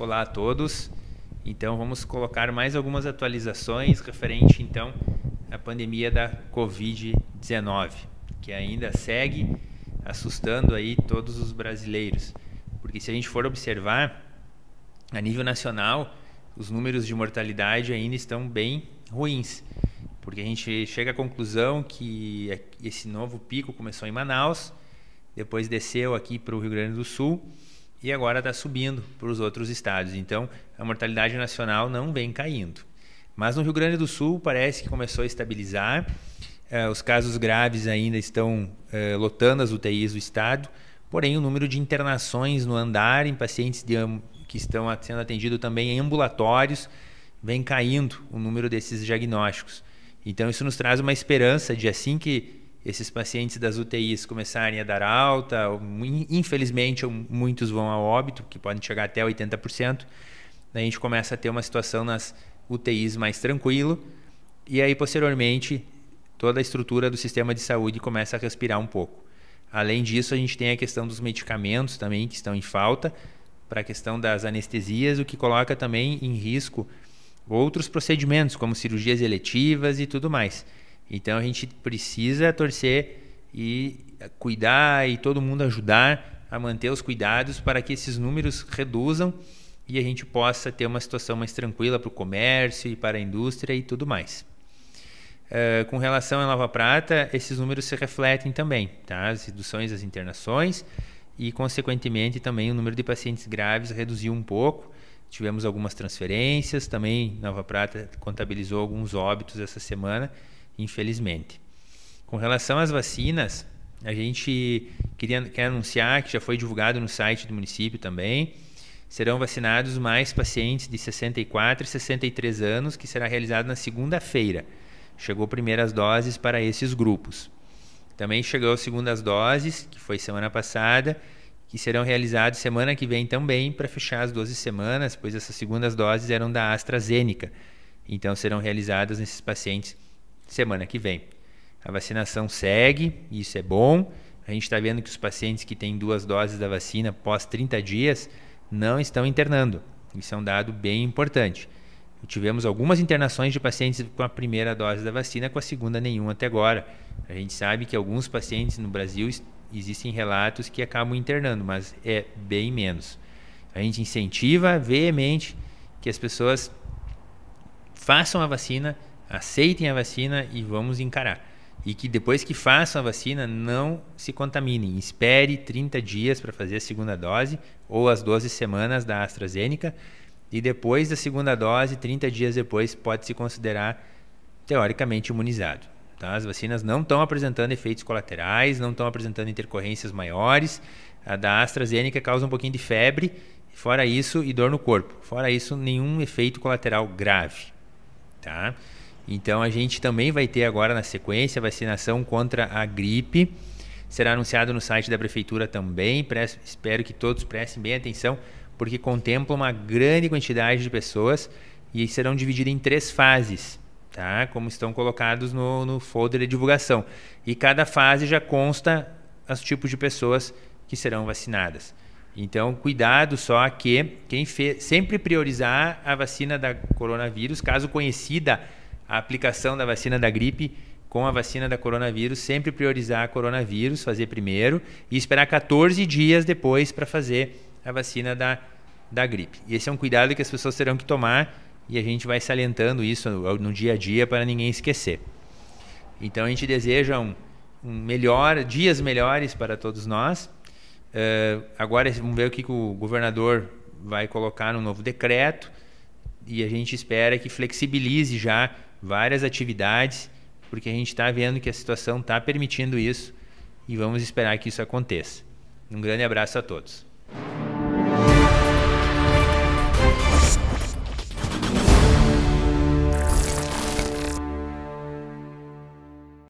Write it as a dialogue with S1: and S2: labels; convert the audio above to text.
S1: Olá a todos. Então vamos colocar mais algumas atualizações referente então à pandemia da COVID-19, que ainda segue assustando aí todos os brasileiros. Porque se a gente for observar a nível nacional, os números de mortalidade ainda estão bem ruins. Porque a gente chega à conclusão que esse novo pico começou em Manaus, depois desceu aqui para o Rio Grande do Sul e agora está subindo para os outros estados. Então, a mortalidade nacional não vem caindo. Mas no Rio Grande do Sul parece que começou a estabilizar. Uh, os casos graves ainda estão uh, lotando as UTIs do estado, porém o número de internações no andar em pacientes de, que estão sendo atendidos também em ambulatórios vem caindo o número desses diagnósticos. Então isso nos traz uma esperança de assim que esses pacientes das UTIs começarem a dar alta, infelizmente muitos vão a óbito, que podem chegar até 80%, a gente começa a ter uma situação nas UTIs mais tranquilo e aí posteriormente toda a estrutura do sistema de saúde começa a respirar um pouco. Além disso, a gente tem a questão dos medicamentos também que estão em falta, para a questão das anestesias, o que coloca também em risco outros procedimentos, como cirurgias eletivas e tudo mais. Então a gente precisa torcer e cuidar e todo mundo ajudar a manter os cuidados para que esses números reduzam e a gente possa ter uma situação mais tranquila para o comércio e para a indústria e tudo mais. Uh, com relação à Lava Prata, esses números se refletem também, tá? as reduções das internações e, consequentemente, também o número de pacientes graves reduziu um pouco. Tivemos algumas transferências, também Nova Prata contabilizou alguns óbitos essa semana, infelizmente. Com relação às vacinas, a gente queria quer anunciar que já foi divulgado no site do município também. Serão vacinados mais pacientes de 64 e 63 anos, que será realizado na segunda-feira. Chegou primeiras doses para esses grupos. Também chegou segundas doses, que foi semana passada, que serão realizadas semana que vem também para fechar as 12 semanas, pois essas segundas doses eram da AstraZeneca. Então serão realizadas nesses pacientes semana que vem. A vacinação segue, isso é bom. A gente está vendo que os pacientes que têm duas doses da vacina pós 30 dias não estão internando. Isso é um dado bem importante. Tivemos algumas internações de pacientes com a primeira dose da vacina, com a segunda nenhuma até agora. A gente sabe que alguns pacientes no Brasil existem relatos que acabam internando, mas é bem menos. A gente incentiva veemente que as pessoas façam a vacina aceitem a vacina e vamos encarar. E que depois que façam a vacina, não se contaminem. Espere 30 dias para fazer a segunda dose ou as 12 semanas da AstraZeneca. E depois da segunda dose, 30 dias depois, pode se considerar teoricamente imunizado. Tá? As vacinas não estão apresentando efeitos colaterais, não estão apresentando intercorrências maiores. A da AstraZeneca causa um pouquinho de febre, fora isso, e dor no corpo. Fora isso, nenhum efeito colateral grave. Tá? Então a gente também vai ter agora na sequência vacinação contra a gripe. Será anunciado no site da prefeitura também. Presto, espero que todos prestem bem atenção, porque contempla uma grande quantidade de pessoas e serão divididas em três fases, tá? Como estão colocados no, no folder de divulgação. E cada fase já consta os tipos de pessoas que serão vacinadas. Então, cuidado só que quem fez, sempre priorizar a vacina da coronavírus, caso conhecida a aplicação da vacina da gripe com a vacina da coronavírus, sempre priorizar a coronavírus, fazer primeiro e esperar 14 dias depois para fazer a vacina da, da gripe. E esse é um cuidado que as pessoas terão que tomar e a gente vai salientando isso no, no dia a dia para ninguém esquecer. Então a gente deseja um, um melhor, dias melhores para todos nós. Uh, agora vamos ver o que, que o governador vai colocar no novo decreto e a gente espera que flexibilize já várias atividades, porque a gente está vendo que a situação está permitindo isso e vamos esperar que isso aconteça. Um grande abraço a todos.